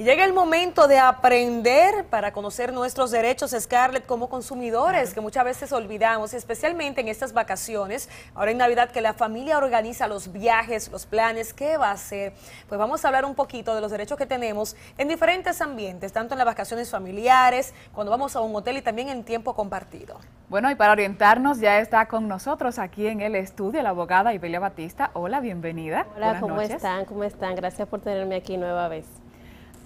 Y llega el momento de aprender para conocer nuestros derechos, Scarlett, como consumidores, que muchas veces olvidamos, especialmente en estas vacaciones, ahora en Navidad, que la familia organiza los viajes, los planes, ¿qué va a hacer? Pues vamos a hablar un poquito de los derechos que tenemos en diferentes ambientes, tanto en las vacaciones familiares, cuando vamos a un hotel y también en tiempo compartido. Bueno, y para orientarnos ya está con nosotros aquí en el estudio la abogada Ibelia Batista. Hola, bienvenida. Hola, ¿cómo están? ¿Cómo están? Gracias por tenerme aquí nueva vez.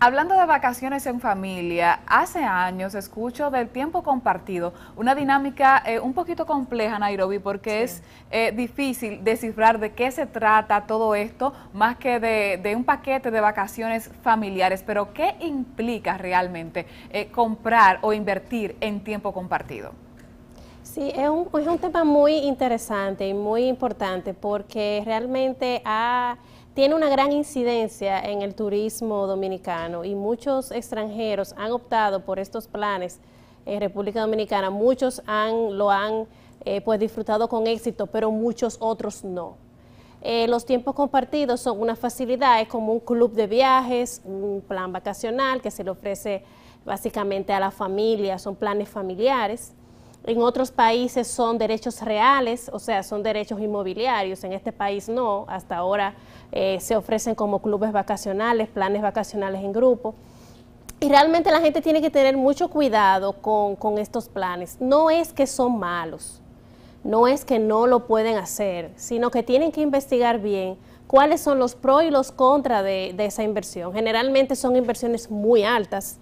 Hablando de vacaciones en familia, hace años escucho del tiempo compartido, una dinámica eh, un poquito compleja, Nairobi, porque es eh, difícil descifrar de qué se trata todo esto, más que de, un paquete de vacaciones familiares. Pero, ¿qué implica realmente eh, comprar o invertir en tiempo compartido? Sí, es un, tema muy interesante y muy importante porque realmente ha tiene una gran incidencia en el turismo dominicano y muchos extranjeros han optado por estos planes en República Dominicana. Muchos han, lo han eh, pues disfrutado con éxito, pero muchos otros no. Eh, los tiempos compartidos son una facilidad, es como un club de viajes, un plan vacacional que se le ofrece básicamente a la familia, son planes familiares. En otros países son derechos reales, o sea, son derechos inmobiliarios. En este país no. Hasta ahora eh, se ofrecen como clubes vacacionales, planes vacacionales en grupo. Y realmente la gente tiene que tener mucho cuidado con, estos planes. No es que son malos, no es que no lo pueden hacer, sino que tienen que investigar bien cuáles son los pros y los contras de, esa inversión. Generalmente son inversiones muy altas,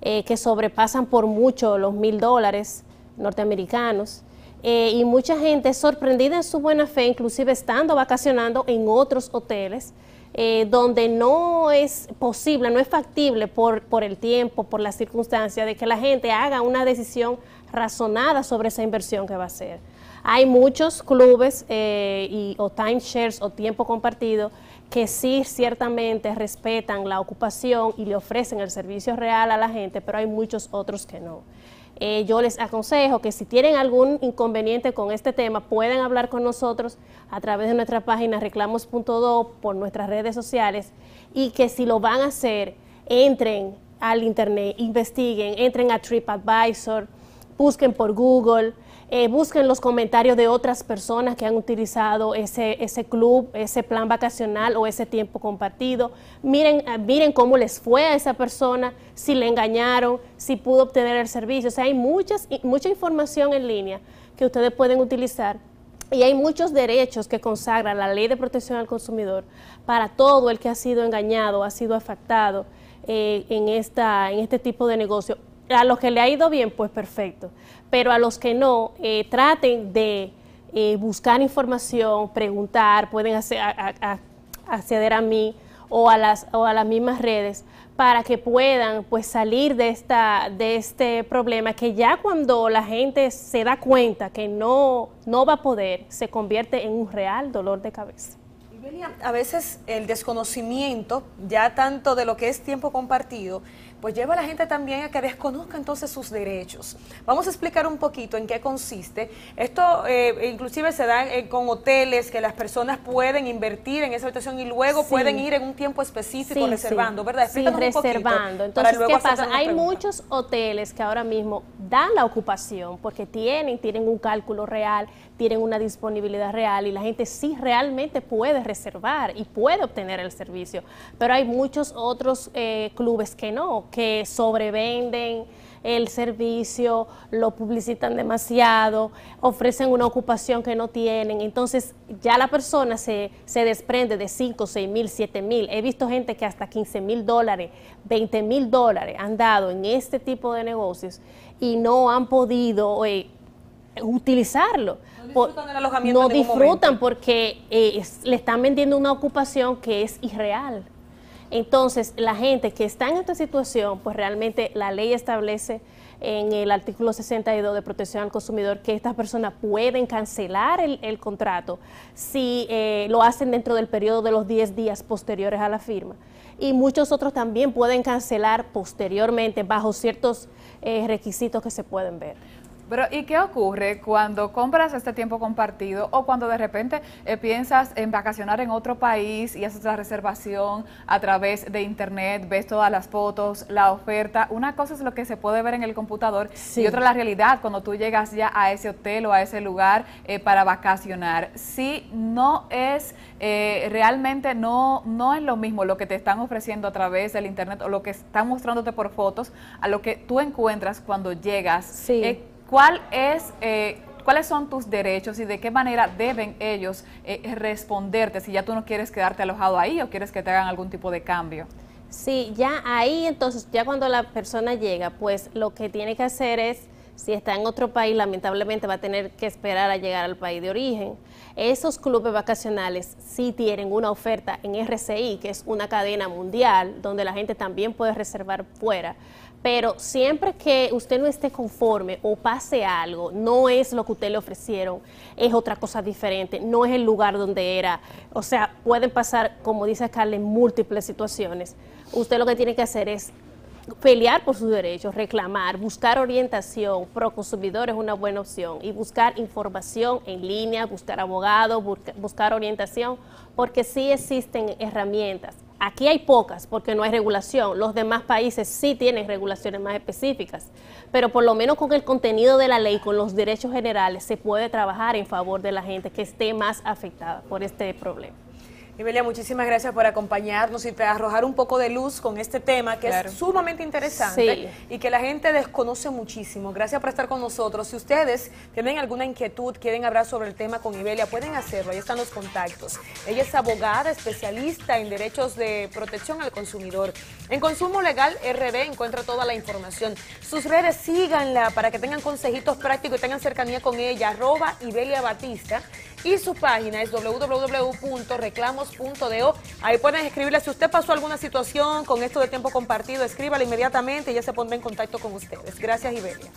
eh, que sobrepasan por mucho los mil dólares norteamericanos. Eh, y mucha gente sorprendida en su buena fe, inclusive estando vacacionando en otros hoteles, eh, donde no es posible, no es factible por, por el tiempo, por la circunstancia de que la gente haga una decisión razonada sobre esa inversión que va a hacer. Hay muchos clubes eh, o timeshares o tiempo compartido que sí ciertamente respetan la ocupación y le ofrecen el servicio real a la gente, pero hay muchos otros que no. Eh, yo les aconsejo que si tienen algún inconveniente con este tema, pueden hablar con nosotros a través de nuestra página reclamos.do, por nuestras redes sociales, y que si lo van a hacer, entren al internet, investiguen, entren a TripAdvisor, busquen por Google, eh, busquen los comentarios de otras personas que han utilizado ese, ese club, ese plan vacacional o ese tiempo compartido. Miren, eh, miren cómo les fue a esa persona, si le engañaron, si pudo obtener el servicio. O sea, hay muchas, mucha información en línea que ustedes pueden utilizar y hay muchos derechos que consagra la ley de protección al consumidor para todo el que ha sido engañado, ha sido afectado eh, en, esta, en este tipo de negocio a los que le ha ido bien, pues perfecto. Pero a los que no, eh, traten de eh, buscar información, preguntar, pueden hacer, acceder a mí o a, las, o a las mismas redes para que puedan pues salir de, esta, de este problema que ya cuando la gente se da cuenta que no, no va a poder, se convierte en un real dolor de cabeza. A veces el desconocimiento, ya tanto de lo que es tiempo compartido, pues lleva a la gente también a que desconozca entonces sus derechos. Vamos a explicar un poquito en qué consiste. Esto eh, inclusive se da eh, con hoteles que las personas pueden invertir en esa habitación y luego pueden ir en un tiempo específico reservando, ¿verdad? reservando. entonces, ¿qué pasa? Hay muchos hoteles que ahora mismo dan la ocupación porque tienen, tienen un cálculo real, tienen una disponibilidad real y la gente sí realmente puede reservar y puede obtener el servicio. Pero hay muchos otros eh, clubes que no, que sobrevenden el servicio, lo publicitan demasiado, ofrecen una ocupación que no tienen. Entonces ya la persona se, desprende de 5, 6 mil, 7 mil. He visto gente que hasta 15 mil dólares, 20 mil dólares han dado en este tipo de negocios y no han podido... utilizarlo. No disfrutan, alojamiento no disfrutan porque eh, le están vendiendo una ocupación que es irreal. Entonces, la gente que está en esta situación, pues realmente la ley establece en el artículo 62 de protección al consumidor que estas personas pueden cancelar el, contrato si eh, lo hacen dentro del periodo de los 10 días posteriores a la firma. Y muchos otros también pueden cancelar posteriormente bajo ciertos eh, requisitos que se pueden ver. Pero ¿y qué ocurre cuando compras este tiempo compartido o cuando de repente eh, piensas en vacacionar en otro país y haces la reservación a través de internet, ves todas las fotos, la oferta? Una cosa es lo que se puede ver en el computador y otra la realidad cuando tú llegas ya a ese hotel o a ese lugar eh, para vacacionar. Si no es eh, realmente no, no es lo mismo lo que te están ofreciendo a través del internet o lo que están mostrándote por fotos a lo que tú encuentras cuando llegas. Sí. ¿Cuál es... Eh, ¿Cuáles son tus derechos y de qué manera deben ellos eh, responderte si ya tú no quieres quedarte alojado ahí o quieres que te hagan algún tipo de cambio? Sí, ya ahí entonces, ya cuando la persona llega, pues lo que tiene que hacer es, si está en otro país, lamentablemente va a tener que esperar a llegar al país de origen. Esos clubes vacacionales sí tienen una oferta en RCI, que es una cadena mundial, donde la gente también puede reservar fuera pero siempre que usted no esté conforme o pase algo, no es lo que usted le ofrecieron, es otra cosa diferente, no es el lugar donde era. O sea, pueden pasar, como dice en múltiples situaciones. Usted lo que tiene que hacer es pelear por sus derechos, reclamar, buscar orientación, proconsumidor es una buena opción y buscar información en línea, buscar abogado, buscar orientación, porque sí existen herramientas Aquí hay pocas porque no hay regulación. Los demás países sí tienen regulaciones más específicas, pero por lo menos con el contenido de la ley, con los derechos generales, se puede trabajar en favor de la gente que esté más afectada por este problema. Ibelia, muchísimas gracias por acompañarnos y arrojar un poco de luz con este tema que es sumamente interesante y que la gente desconoce muchísimo. Gracias por estar con nosotros. Si ustedes tienen alguna inquietud, quieren hablar sobre el tema con Ibelia, pueden hacerlo. Ahí están los contactos. Ella es abogada, especialista en derechos de protección al consumidor. En Consumo Legal R.B., encuentra toda la información. Sus redes síganla para que tengan consejitos prácticos y tengan cercanía con ella. Arroba Ibelia Batista y su página es www.reclamos.do. Ahí pueden escribirle si usted pasó alguna situación con esto de tiempo compartido, escríbala inmediatamente y ya se pondrá en contacto con ustedes. Gracias, Iberia.